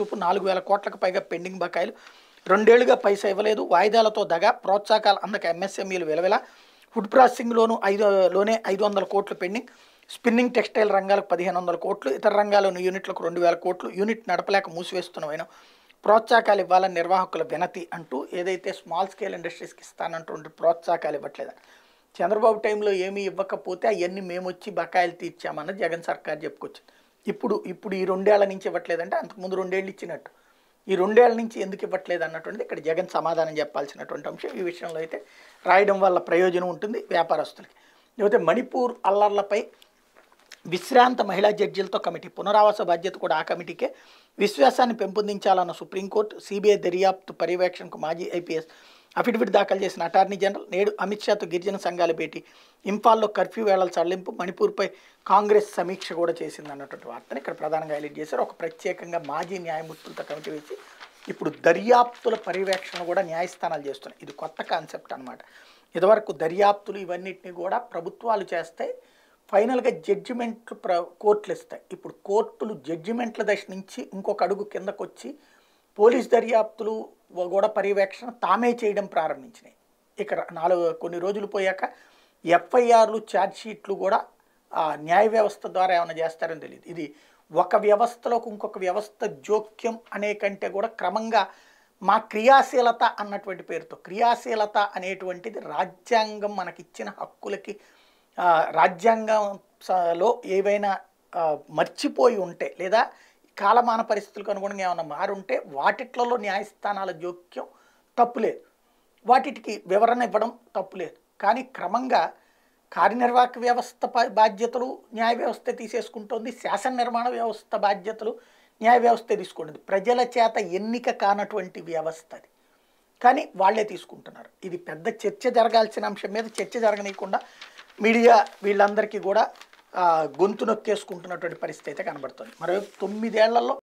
చూపు నాలుగు వేల కోట్లకు పైగా పెండింగ్ బకాయిలు రెండేళ్లుగా పైసా ఇవ్వలేదు వాయిదాలతో దగా ప్రోత్సాహకాలు అందక ఎంఎస్ఎంఈలు విలవిల ఫుడ్ ప్రాసెసింగ్లోనూ ఐదు లోనే ఐదు వందల కోట్లు పెండింగ్ స్పిన్నింగ్ టెక్స్టైల్ రంగాలకు పదిహేను వందల కోట్లు ఇతర రంగాల్లోని యూనిట్లకు రెండు వేల కోట్లు యూనిట్ నడపలేక మూసివేస్తున్నామైన ప్రోత్సాహకాలు ఇవ్వాలని నిర్వాహకుల వినతి అంటూ ఏదైతే స్మాల్ స్కేల్ ఇండస్ట్రీస్కి ఇస్తానంటువంటి ప్రోత్సాహకాలు ఇవ్వట్లేదు చంద్రబాబు టైంలో ఏమీ ఇవ్వకపోతే అవన్నీ మేము వచ్చి బకాయిలు తీర్చామని జగన్ సర్కార్ చెప్పుకొచ్చింది ఇప్పుడు ఇప్పుడు ఈ రెండేళ్ల నుంచి ఇవ్వట్లేదంటే అంతకుముందు రెండేళ్ళు ఇచ్చినట్టు ఈ రెండేళ్ల నుంచి ఎందుకు ఇవ్వట్లేదు అన్నటువంటిది ఇక్కడ జగన్ సమాధానం చెప్పాల్సినటువంటి అంశం ఈ విషయంలో అయితే రాయడం వల్ల ప్రయోజనం ఉంటుంది వ్యాపారస్తులకి లేకపోతే మణిపూర్ అల్లర్లపై విశ్రాంత మహిళా జడ్జీలతో కమిటీ పునరావాస బాధ్యత కూడా ఆ కమిటీకే విశ్వాసాన్ని పెంపొందించాలన్న సుప్రీంకోర్టు సిబిఐ దర్యాప్తు పర్యవేక్షణకు మాజీ ఐపీఎస్ అఫిడవిట్ దాఖలు చేసిన అటార్నీ జనరల్ నేడు అమిత్ షాతో గిరిజన సంఘాల భేటీ ఇంఫాల్లో కర్ఫ్యూ వేళల సడలింపు మణిపూర్పై కాంగ్రెస్ సమీక్ష కూడా చేసింది అన్నటువంటి వార్తను ఇక్కడ ప్రధానంగా హైలైట్ చేశారు ఒక ప్రత్యేకంగా మాజీ న్యాయమూర్తులతో కమిటీ వేసి ఇప్పుడు దర్యాప్తుల పర్యవేక్షణ కూడా న్యాయస్థానాలు చేస్తున్నాయి ఇది కొత్త కాన్సెప్ట్ అనమాట ఇదివరకు దర్యాప్తులు ఇవన్నిటిని కూడా ప్రభుత్వాలు చేస్తాయి ఫైనల్గా జడ్జిమెంట్లు ప్ర కోర్టులు ఇస్తాయి ఇప్పుడు కోర్టులు జడ్జిమెంట్ల దశ నుంచి ఇంకొక అడుగు కిందకొచ్చి పోలీస్ దర్యాప్తులు కూడా పర్యవేక్షణ తామే చేయడం ప్రారంభించినాయి ఇక నాలుగు కొన్ని రోజులు పోయాక ఎఫ్ఐఆర్లు ఛార్జ్షీట్లు కూడా న్యాయ వ్యవస్థ ద్వారా ఏమైనా చేస్తారని తెలియదు ఇది ఒక వ్యవస్థలోకి ఇంకొక వ్యవస్థ జోక్యం అనే కంటే కూడా క్రమంగా మా క్రియాశీలత అన్నటువంటి పేరుతో క్రియాశీలత అనేటువంటిది రాజ్యాంగం మనకిచ్చిన హక్కులకి రాజ్యాంగంలో ఏవైనా మర్చిపోయి ఉంటే లేదా కాలమాన పరిస్థితులకు అనుగుణంగా ఏమైనా మారుంటే వాటిట్లలో న్యాయస్థానాల జోక్యం తప్పులేదు వాటికి వివరణ ఇవ్వడం తప్పులేదు కానీ క్రమంగా కార్యనిర్వాహక వ్యవస్థ బాధ్యతలు న్యాయ వ్యవస్థ తీసేసుకుంటోంది శాసన నిర్మాణ వ్యవస్థ బాధ్యతలు న్యాయ వ్యవస్థ తీసుకుంటుంది ప్రజల చేత ఎన్నిక కానటువంటి వ్యవస్థ అది కానీ వాళ్లే తీసుకుంటున్నారు ఇది పెద్ద చర్చ జరగాల్సిన అంశం మీద చర్చ జరగనీయకుండా మీడియా వీళ్ళందరికీ కూడా గొంతు నొక్కేసుకుంటున్నటువంటి పరిస్థితి అయితే కనబడుతుంది మరి తొమ్మిదేళ్లలో